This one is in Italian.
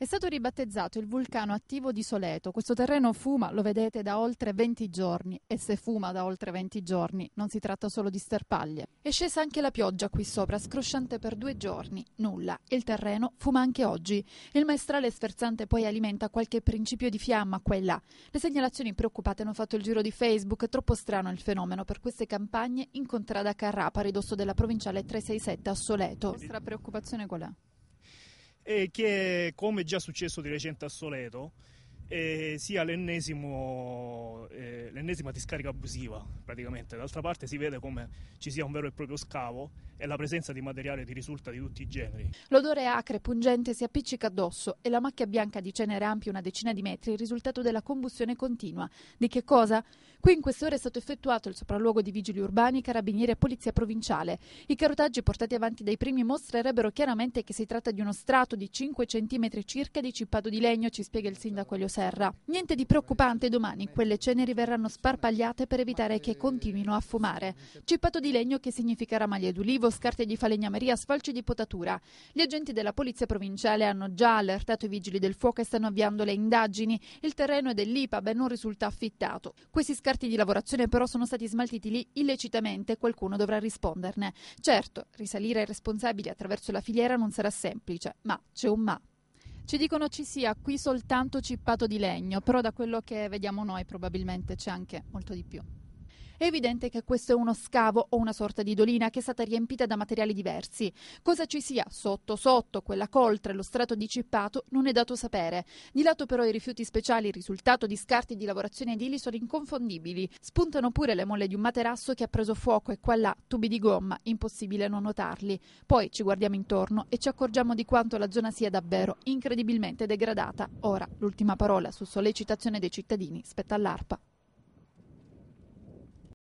È stato ribattezzato il vulcano attivo di Soleto. Questo terreno fuma, lo vedete, da oltre 20 giorni. E se fuma da oltre 20 giorni, non si tratta solo di sterpaglie. È scesa anche la pioggia qui sopra, scrosciante per due giorni. Nulla. Il terreno fuma anche oggi. Il maestrale sferzante poi alimenta qualche principio di fiamma qua e là. Le segnalazioni preoccupate hanno fatto il giro di Facebook. È troppo strano il fenomeno per queste campagne in contrada Carrapa, ridosso della provinciale 367 a Soleto. La vostra preoccupazione qual è? e che come già successo di recente a Soleto e sia l'ennesimo, eh, l'ennesima discarica abusiva praticamente. D'altra parte si vede come ci sia un vero e proprio scavo e la presenza di materiale di risulta di tutti i generi. L'odore acre e pungente si appiccica addosso e la macchia bianca di cenere ampia una decina di metri, è il risultato della combustione continua. Di che cosa? Qui in queste ore è stato effettuato il sopralluogo di vigili urbani, carabinieri e polizia provinciale. I carotaggi portati avanti dai primi mostrerebbero chiaramente che si tratta di uno strato di 5 cm circa di cippato di legno, ci spiega il sindaco Elio serra. Niente di preoccupante domani, quelle ceneri verranno sparpagliate per evitare che continuino a fumare. Cippato di legno che significa ramaglie d'ulivo, scarte di falegnameria, sfalci di potatura. Gli agenti della polizia provinciale hanno già allertato i vigili del fuoco e stanno avviando le indagini. Il terreno è dell'IPAB e non risulta affittato. Questi scarti di lavorazione però sono stati smaltiti lì illecitamente e qualcuno dovrà risponderne. Certo, risalire ai responsabili attraverso la filiera non sarà semplice, ma c'è un ma. Ci dicono ci sia qui soltanto cippato di legno, però da quello che vediamo noi probabilmente c'è anche molto di più. È evidente che questo è uno scavo o una sorta di dolina che è stata riempita da materiali diversi. Cosa ci sia sotto sotto quella coltre, lo strato di cippato, non è dato sapere. Di lato però i rifiuti speciali, risultato di scarti di lavorazione edili, sono inconfondibili. Spuntano pure le molle di un materasso che ha preso fuoco e qua là tubi di gomma, impossibile non notarli. Poi ci guardiamo intorno e ci accorgiamo di quanto la zona sia davvero incredibilmente degradata. Ora l'ultima parola su sollecitazione dei cittadini spetta all'ARPA.